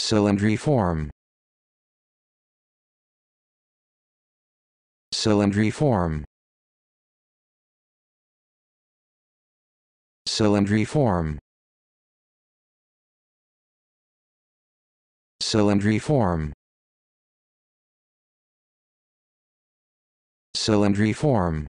cylindry form cylindry form cylindry form cylindry form cylindry form